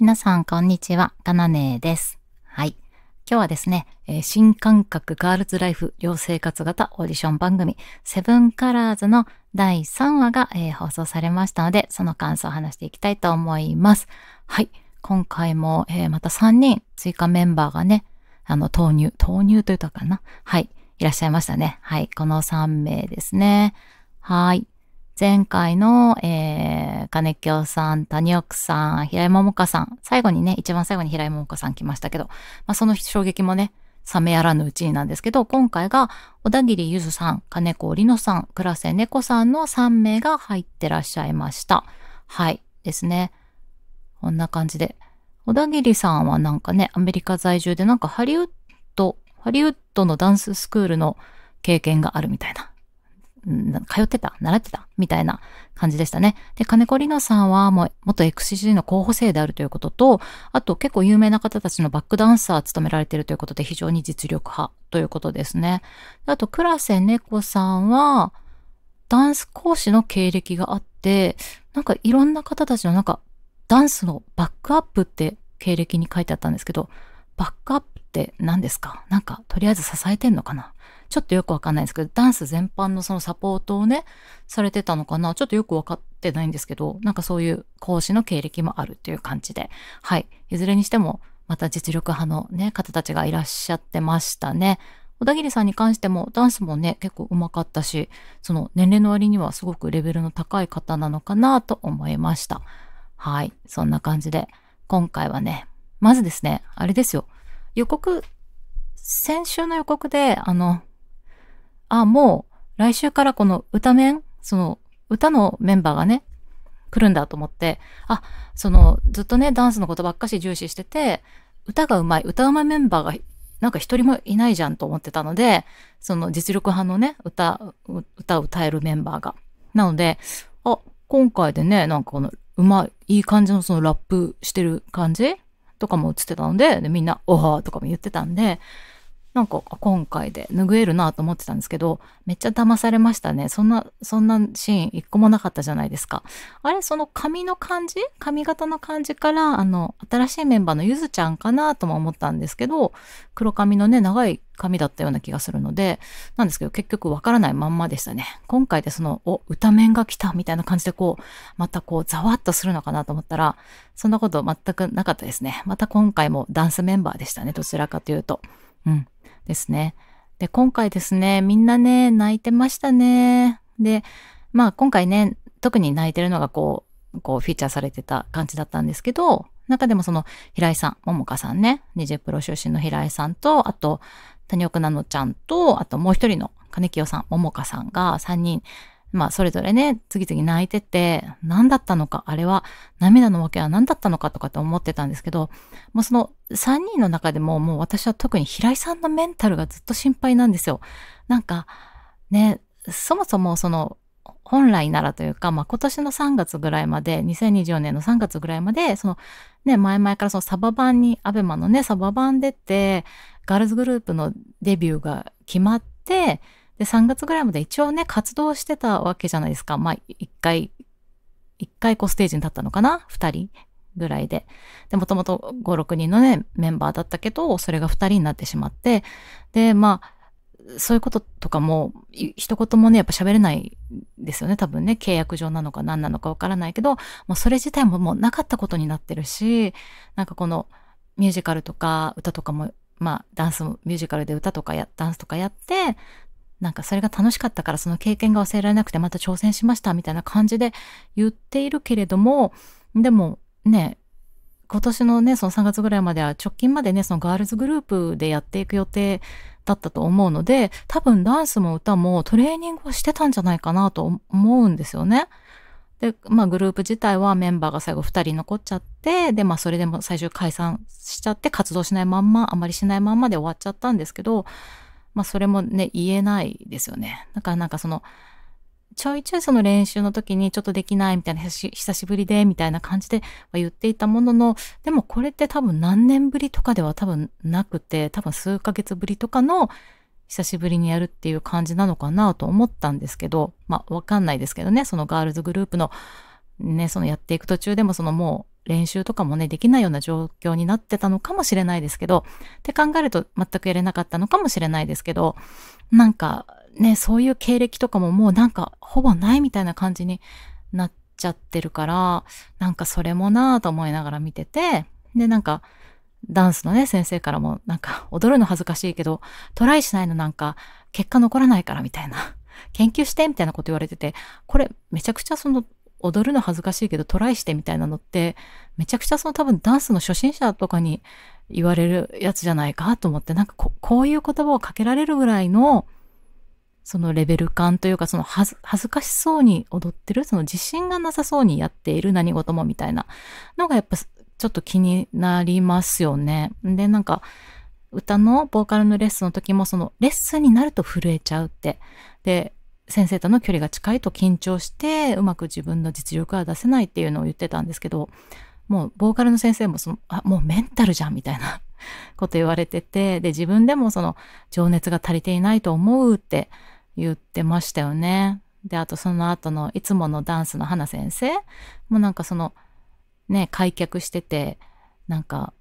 皆さん、こんにちは。かなねです。はい。今日はですね、えー、新感覚ガールズライフ寮生活型オーディション番組、セブンカラーズの第3話が、えー、放送されましたので、その感想を話していきたいと思います。はい。今回も、えー、また3人追加メンバーがね、あの、投入、投入というかかな。はい。いらっしゃいましたね。はい。この3名ですね。はい。前回の、えー、金京さん、谷奥さん、平井桃香さん、最後にね、一番最後に平井桃香さん来ましたけど、まあ、その衝撃もね、冷めやらぬうちになんですけど、今回が小田切ゆずさん、金子織乃さん、倉瀬猫さんの3名が入ってらっしゃいました。はい、ですね。こんな感じで。小田切さんはなんかね、アメリカ在住でなんかハリウッド、ハリウッドのダンススクールの経験があるみたいな通ってた習ってたみたいな感じでしたね。で、金子里奈さんはもう元 XCG の候補生であるということと、あと結構有名な方たちのバックダンサー務められているということで非常に実力派ということですね。あと、倉瀬猫さんは、ダンス講師の経歴があって、なんかいろんな方たちのなんか、ダンスのバックアップって経歴に書いてあったんですけど、バックアップって何ですかなんか、とりあえず支えてんのかなちょっとよくわかんないんですけど、ダンス全般のそのサポートをね、されてたのかな、ちょっとよくわかってないんですけど、なんかそういう講師の経歴もあるっていう感じで、はい。いずれにしても、また実力派のね、方たちがいらっしゃってましたね。小田切さんに関してもダンスもね、結構うまかったし、その年齢の割にはすごくレベルの高い方なのかなと思いました。はい。そんな感じで、今回はね、まずですね、あれですよ。予告、先週の予告で、あの、あ、もう来週からこの歌面、その歌のメンバーがね、来るんだと思って、あ、そのずっとね、ダンスのことばっかし重視してて、歌がうまい、歌うまいメンバーがなんか一人もいないじゃんと思ってたので、その実力派のね、歌、歌を歌えるメンバーが。なので、あ、今回でね、なんかこの、うまい、いい感じのそのラップしてる感じとかも映ってたので、でみんな、おはーとかも言ってたんで、なんか今回で拭えるなと思ってたんですけど、めっちゃ騙されましたね。そんな、そんなシーン一個もなかったじゃないですか。あれ、その髪の感じ髪型の感じから、あの、新しいメンバーのゆずちゃんかなとも思ったんですけど、黒髪のね、長い髪だったような気がするので、なんですけど結局わからないまんまでしたね。今回でその、お、歌面が来たみたいな感じでこう、またこう、ざわっとするのかなと思ったら、そんなこと全くなかったですね。また今回もダンスメンバーでしたね。どちらかというと。うん。ですね。で、今回ですね、みんなね、泣いてましたね。で、まあ今回ね、特に泣いてるのがこう、こうフィーチャーされてた感じだったんですけど、中でもその平井さん、桃香さんね、20プロ出身の平井さんと、あと谷奥奈乃ちゃんと、あともう一人の金清さん、桃香さんが3人まあ、それぞれね、次々泣いてて、何だったのか、あれは、涙のわけは何だったのかとかって思ってたんですけど、もうその3人の中でも、もう私は特に平井さんのメンタルがずっと心配なんですよ。なんか、ね、そもそもその、本来ならというか、まあ、今年の3月ぐらいまで、2024年の3月ぐらいまで、その、ね、前々からそのサバ版に、アベマのね、サバ版出て、ガールズグループのデビューが決まって、で、3月ぐらいまで一応ね、活動してたわけじゃないですか。まあ、一回、一回こうステージに立ったのかな二人ぐらいで。で、もともと5、6人のね、メンバーだったけど、それが2人になってしまって、で、まあ、そういうこととかも、一言もね、やっぱ喋れないですよね。多分ね、契約上なのか何なのかわからないけど、もうそれ自体ももうなかったことになってるし、なんかこのミュージカルとか歌とかも、まあダンス、も、ミュージカルで歌とかや、ダンスとかやって、なんかそれが楽しかったからその経験が忘れられなくてまた挑戦しましたみたいな感じで言っているけれども、でもね、今年のね、その3月ぐらいまでは直近までね、そのガールズグループでやっていく予定だったと思うので、多分ダンスも歌もトレーニングをしてたんじゃないかなと思うんですよね。で、まあグループ自体はメンバーが最後2人残っちゃって、で、まあそれでも最終解散しちゃって活動しないまんま、あまりしないまんまで終わっちゃったんですけど、まあそれもね、言えないですよね。だからなんかその、ちょいちょいその練習の時にちょっとできないみたいな、久しぶりでみたいな感じで言っていたものの、でもこれって多分何年ぶりとかでは多分なくて、多分数ヶ月ぶりとかの久しぶりにやるっていう感じなのかなと思ったんですけど、まあわかんないですけどね、そのガールズグループのね、そのやっていく途中でもそのもう練習とかもね、できないような状況になってたのかもしれないですけど、って考えると全くやれなかったのかもしれないですけど、なんかね、そういう経歴とかももうなんかほぼないみたいな感じになっちゃってるから、なんかそれもなぁと思いながら見てて、で、なんか、ダンスのね、先生からも、なんか、踊るの恥ずかしいけど、トライしないのなんか、結果残らないからみたいな、研究してみたいなこと言われてて、これ、めちゃくちゃその、踊るの恥ずかしいけどトライしてみたいなのって、めちゃくちゃその多分ダンスの初心者とかに言われるやつじゃないかと思って、なんかここういう言葉をかけられるぐらいの、そのレベル感というか、その恥ずかしそうに踊ってる、その自信がなさそうにやっている何事もみたいなのがやっぱちょっと気になりますよね。で、なんか、歌のボーカルのレッスンの時もそのレッスンになると震えちゃうって。で、先生との距離が近いと緊張してうまく自分の実力は出せないっていうのを言ってたんですけどもうボーカルの先生もそのあもうメンタルじゃんみたいな こと言われててで自分でもその情熱が足りていないと思うって言ってましたよね。であとその後のいつものダンスの花先生もなんかそのね開脚しててなんか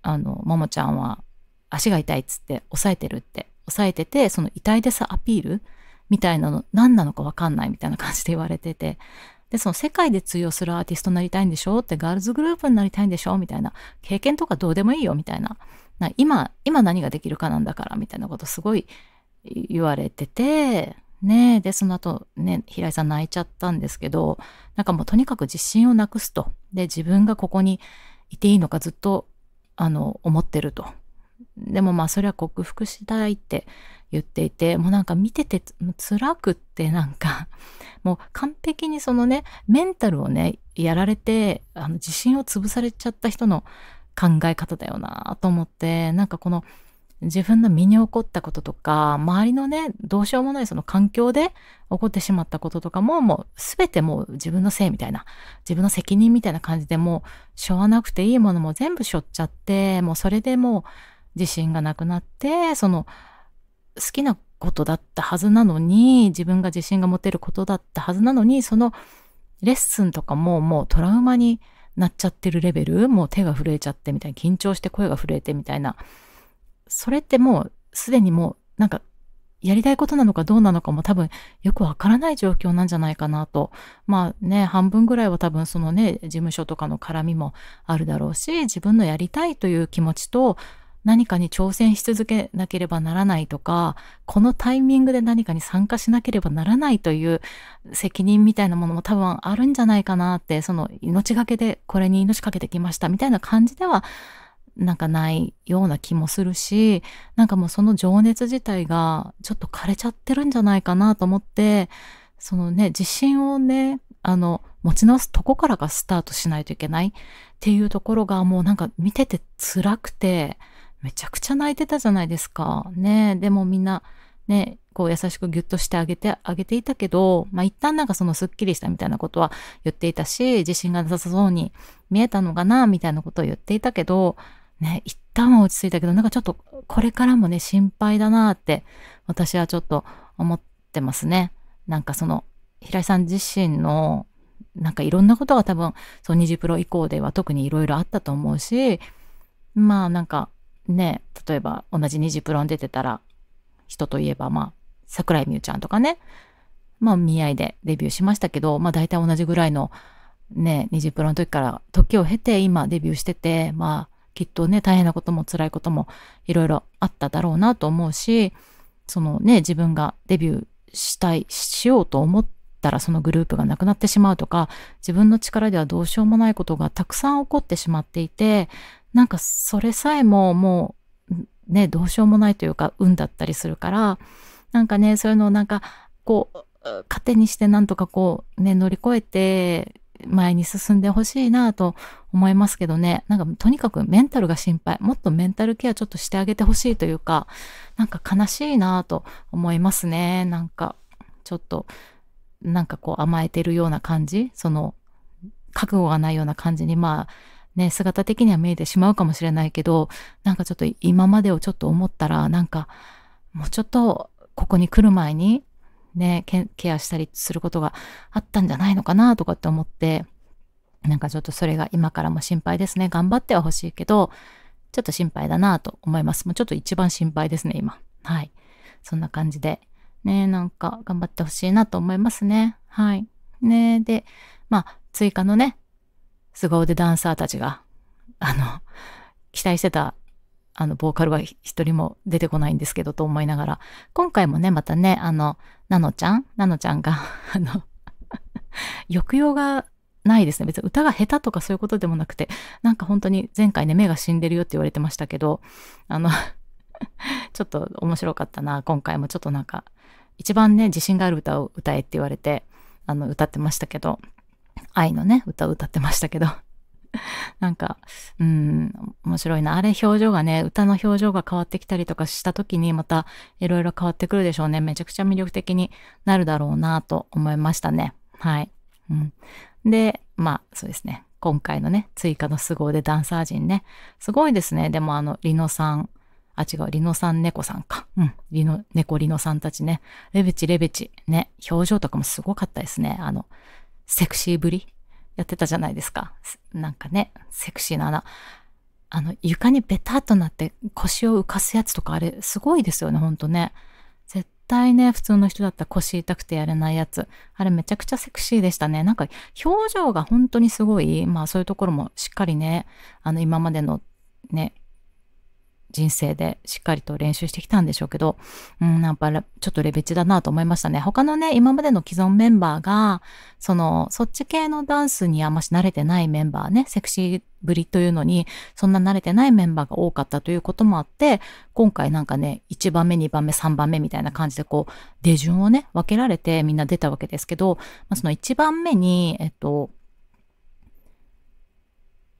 あのももちゃんは足が痛いっつって抑えてるって抑えててその痛いでさアピールみたいなの、何なのかわかんないみたいな感じで言われてて、で、その世界で通用するアーティストになりたいんでしょって、ガールズグループになりたいんでしょみたいな。経験とかどうでもいいよみたいな。な今、今何ができるかなんだからみたいなことすごい言われてて、ねで、その後ね、平井さん泣いちゃったんですけど、なんかもうとにかく自信をなくすと。で、自分がここにいていいのかずっと、あの、思ってると。でもまあそれは克服したいって言っていて、もうなんか見てて辛くってなんか、もう完璧にそのね、メンタルをね、やられて、あの自信を潰されちゃった人の考え方だよなと思って、なんかこの自分の身に起こったこととか、周りのね、どうしようもないその環境で起こってしまったこととかも、もうすべてもう自分のせいみたいな、自分の責任みたいな感じでもう、しょわなくていいものも全部しょっちゃって、もうそれでもう自信がなくなって、その、好きなことだったはずなのに、自分が自信が持てることだったはずなのに、そのレッスンとかももうトラウマになっちゃってるレベル、もう手が震えちゃってみたいな、緊張して声が震えてみたいな、それってもうすでにもうなんかやりたいことなのかどうなのかも多分よくわからない状況なんじゃないかなと。まあね、半分ぐらいは多分そのね、事務所とかの絡みもあるだろうし、自分のやりたいという気持ちと、何かに挑戦し続けなければならないとか、このタイミングで何かに参加しなければならないという責任みたいなものも多分あるんじゃないかなって、その命がけで、これに命かけてきましたみたいな感じでは、なんかないような気もするし、なんかもうその情熱自体がちょっと枯れちゃってるんじゃないかなと思って、そのね、自信をね、あの、持ち直すとこからがスタートしないといけないっていうところがもうなんか見てて辛くて、めちゃくちゃ泣いてたじゃないですか。ねでもみんな、ね、こう優しくギュッとしてあげて、あげていたけど、まあ一旦なんかそのスッキリしたみたいなことは言っていたし、自信がなさそうに見えたのかな、みたいなことを言っていたけど、ね、一旦は落ち着いたけど、なんかちょっとこれからもね、心配だなって、私はちょっと思ってますね。なんかその、平井さん自身の、なんかいろんなことが多分、そう、ニジプロ以降では特にいろいろあったと思うし、まあなんかね、例えば同じニジプロに出てたら、人といえば、まあ、桜井美羽ちゃんとかね、まあ、見合いでデビューしましたけど、まあ、大体同じぐらいの、ね、ニジプロの時から、時を経て今デビューしてて、まあ、きっとね、大変なことも辛いこともいろいろあっただろうなと思うし、そのね、自分がデビューしたい、しようと思ったらそのグループがなくなってしまうとか、自分の力ではどうしようもないことがたくさん起こってしまっていて、なんかそれさえももうね、どうしようもないというか、運だったりするから、なんかね、そういうのをなんか、こう、糧にしてなんとかこう、ね、乗り越えて、前に進んでほしいなと思いますけどね。なんかとにかくメンタルが心配。もっとメンタルケアちょっとしてあげてほしいというか、なんか悲しいなと思いますね。なんかちょっと、なんかこう甘えてるような感じその覚悟がないような感じにまあね、姿的には見えてしまうかもしれないけど、なんかちょっと今までをちょっと思ったら、なんか、もうちょっとここに来る前に、ね、ケアしたりすることがあったんじゃないのかなとかって思って、なんかちょっとそれが今からも心配ですね。頑張ってはほしいけど、ちょっと心配だなと思います。もうちょっと一番心配ですね、今。はい。そんな感じで。ね、なんか頑張ってほしいなと思いますね。はい。ね、で、まあ、追加のね、凄腕ダンサーたちが、あの、期待してた、あの、ボーカルは一人も出てこないんですけどと思いながら、今回もね、またね、あの、なのちゃんなのちゃんが あの抑揚がないですね。別に歌が下手とかそういうことでもなくて、なんか本当に前回ね、目が死んでるよって言われてましたけど、あの ちょっと面白かったな、今回もちょっとなんか、一番ね、自信がある歌を歌えって言われて、あの、歌ってましたけど、愛のね、歌を歌ってましたけど。なんか、うん、面白いな。あれ表情がね、歌の表情が変わってきたりとかした時にまたいろいろ変わってくるでしょうね。めちゃくちゃ魅力的になるだろうなと思いましたね。はい。うん。で、まあ、そうですね。今回のね、追加の凄腕ダンサー陣ね。すごいですね。でもあの、リノさん、あ、違う、リノさん、猫さんか。うん。リノ、猫リノさんたちね。レベチ、レベチ。ね。表情とかもすごかったですね。あの、セクシーぶりやってたじゃないですか。なんかね、セクシーな穴。あの、床にベタっとなって腰を浮かすやつとか、あれ、すごいですよね、ほんとね。絶対ね、普通の人だったら腰痛くてやれないやつ。あれ、めちゃくちゃセクシーでしたね。なんか、表情が本当にすごい、まあ、そういうところもしっかりね、あの、今までのね、人生でしっかりと練習してきたんでしょうけど、うん、なんかちょっとレベチだなと思いましたね。他のね、今までの既存メンバーが、その、そっち系のダンスにあんまし慣れてないメンバーね、セクシーぶりというのに、そんな慣れてないメンバーが多かったということもあって、今回なんかね、1番目、2番目、3番目みたいな感じでこう、出順をね、分けられてみんな出たわけですけど、まあ、その1番目に、えっと、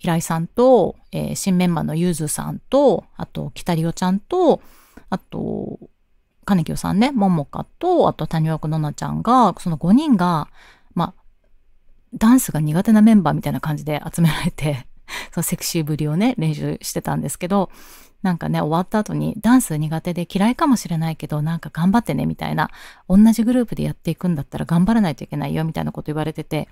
平井さんと、えー、新メンバーのゆずさんと、あと、きたりおちゃんと、あと、金清さんね、ももかと、あと谷岡のなちゃんが、その5人が、まあ、ダンスが苦手なメンバーみたいな感じで集められて そのセクシーぶりをね、練習してたんですけど、なんかね、終わった後にダンス苦手で嫌いかもしれないけど、なんか頑張ってね、みたいな、同じグループでやっていくんだったら頑張らないといけないよ、みたいなこと言われてて、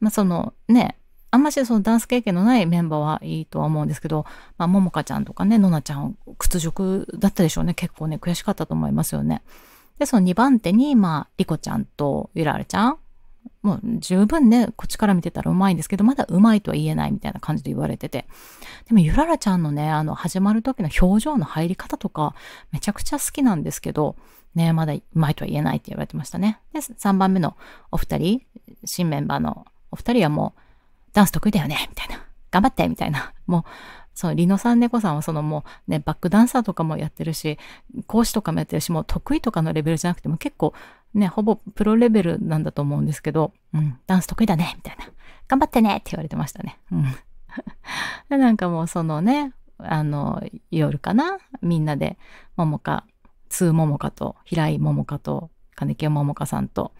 まあそのね、あんましそのダンス経験のないメンバーはいいとは思うんですけど、まあ、ももかちゃんとかね、のなちゃん、屈辱だったでしょうね。結構ね、悔しかったと思いますよね。で、その2番手に、まあ、りこちゃんとゆられちゃん。もう十分ね、こっちから見てたらうまいんですけど、まだうまいとは言えないみたいな感じで言われてて。でも、ゆららちゃんのね、あの、始まる時の表情の入り方とか、めちゃくちゃ好きなんですけど、ね、まだうまいとは言えないって言われてましたね。で、3番目のお二人、新メンバーのお二人はもう、ダンス得意だよねみたいな。頑張ってみたいな。もう、そう、リノさん、猫さんはそのもうね、バックダンサーとかもやってるし、講師とかもやってるし、もう得意とかのレベルじゃなくても結構ね、ほぼプロレベルなんだと思うんですけど、うん、ダンス得意だねみたいな。頑張ってねって言われてましたね。うん。で、なんかもうそのね、あの、夜かなみんなで、ももか、つーももかと、平井ももかと、金木ももかさんと、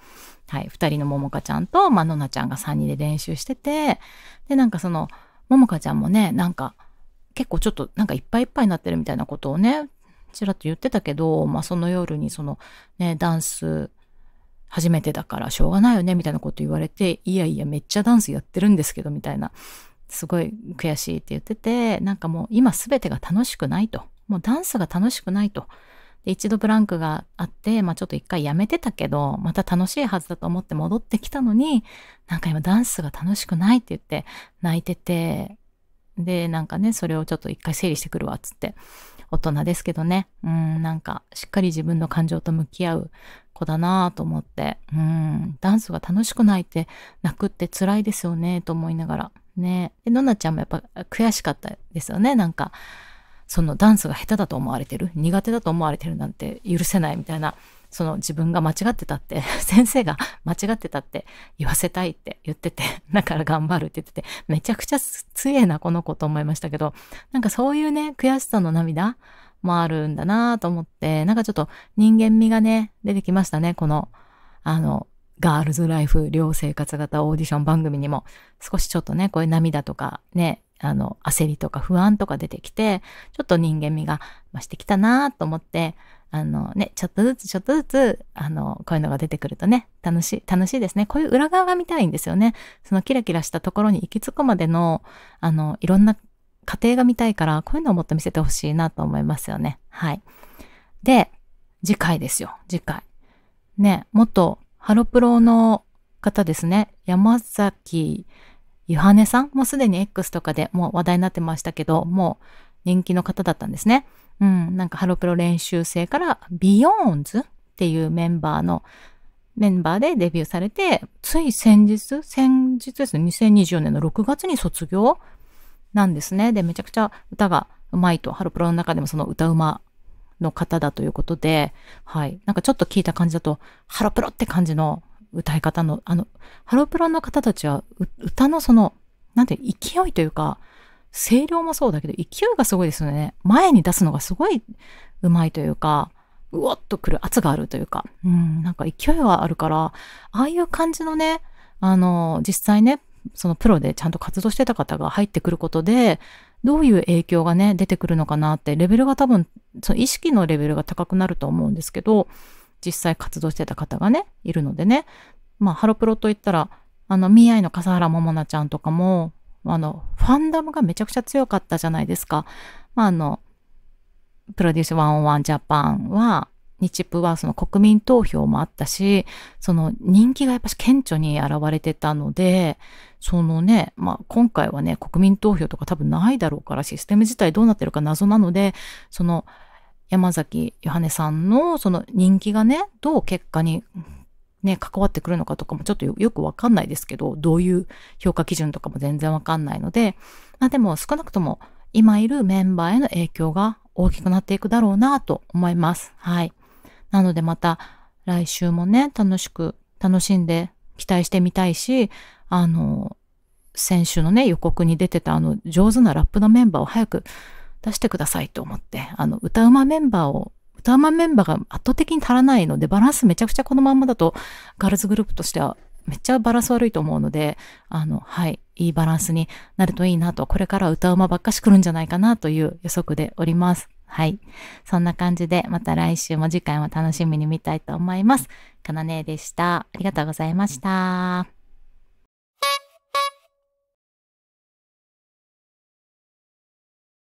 はい、2人のももかちゃんと、まあのなちゃんが3人で練習してて、で、なんかその、ももかちゃんもね、なんか、結構ちょっと、なんかいっぱいいっぱいになってるみたいなことをね、ちらっと言ってたけど、まあその夜にその、ね、ダンス、初めてだからしょうがないよね、みたいなこと言われて、いやいや、めっちゃダンスやってるんですけど、みたいな、すごい悔しいって言ってて、なんかもう今全てが楽しくないと。もうダンスが楽しくないと。で、一度ブランクがあって、まあちょっと一回やめてたけど、また楽しいはずだと思って戻ってきたのに、なんか今ダンスが楽しくないって言って泣いてて、で、なんかね、それをちょっと一回整理してくるわ、つって。大人ですけどね。うん、なんか、しっかり自分の感情と向き合う子だなぁと思って。うん、ダンスが楽しくないって、泣くって辛いですよね、と思いながら。ね。で、のなちゃんもやっぱ悔しかったですよね、なんか。そのダンスが下手だと思われてる苦手だと思われてるなんて許せないみたいなその自分が間違ってたって、先生が間違ってたって言わせたいって言ってて、だから頑張るって言ってて、めちゃくちゃ強えな、この子と思いましたけど、なんかそういうね、悔しさの涙もあるんだなと思って、なんかちょっと人間味がね、出てきましたね、この、あの、ガールズライフ寮生活型オーディション番組にも少しちょっとね、こういう涙とかね、あの、焦りとか不安とか出てきて、ちょっと人間味が増してきたなと思って、あのね、ちょっとずつちょっとずつ、あの、こういうのが出てくるとね、楽しい、楽しいですね。こういう裏側が見たいんですよね。そのキラキラしたところに行き着くまでの、あの、いろんな過程が見たいから、こういうのをもっと見せてほしいなと思いますよね。はい。で、次回ですよ、次回。ね、もっとハロプロの方ですね、山崎ゆはねさんもうすでに X とかでもう話題になってましたけど、もう人気の方だったんですね。うん、なんかハロプロ練習生からビヨーンズっていうメンバーのメンバーでデビューされて、つい先日、先日ですね、2024年の6月に卒業なんですね。で、めちゃくちゃ歌がうまいと、ハロプロの中でもその歌うまの方だということで、はい。なんかちょっと聞いた感じだと、ハロプロって感じの歌い方の、あの、ハロプロの方たちは、歌のその、なんて勢いというか、声量もそうだけど、勢いがすごいですよね。前に出すのがすごい上手いというか、うおっとくる圧があるというか、うん、なんか勢いはあるから、ああいう感じのね、あの、実際ね、そのプロでちゃんと活動してた方が入ってくることで、どういう影響がね、出てくるのかなって、レベルが多分、その意識のレベルが高くなると思うんですけど、実際活動してた方がね、いるのでね。まあ、ハロプロといったら、あの、ミーアイの笠原桃奈ちゃんとかも、あの、ファンダムがめちゃくちゃ強かったじゃないですか。まあ、あの、プロデュース101ジャパンは、日プはその国民投票もあったし、その人気がやっぱし顕著に現れてたので、そのね、まあ今回はね、国民投票とか多分ないだろうからシステム自体どうなってるか謎なので、その山崎ヨハネさんのその人気がね、どう結果にね、関わってくるのかとかもちょっとよくわかんないですけど、どういう評価基準とかも全然わかんないので、まあでも少なくとも今いるメンバーへの影響が大きくなっていくだろうなと思います。はい。なのでまた来週もね、楽しく、楽しんで期待してみたいし、あの、先週のね、予告に出てたあの、上手なラップのメンバーを早く出してくださいと思って、あの、歌うまメンバーを、歌うまメンバーが圧倒的に足らないので、バランスめちゃくちゃこのまんまだと、ガールズグループとしてはめっちゃバランス悪いと思うので、あの、はい、いいバランスになるといいなと、これから歌うまばっかし来るんじゃないかなという予測でおります。はい。そんな感じで、また来週も次回も楽しみに見たいと思います。かなねでした。ありがとうございました。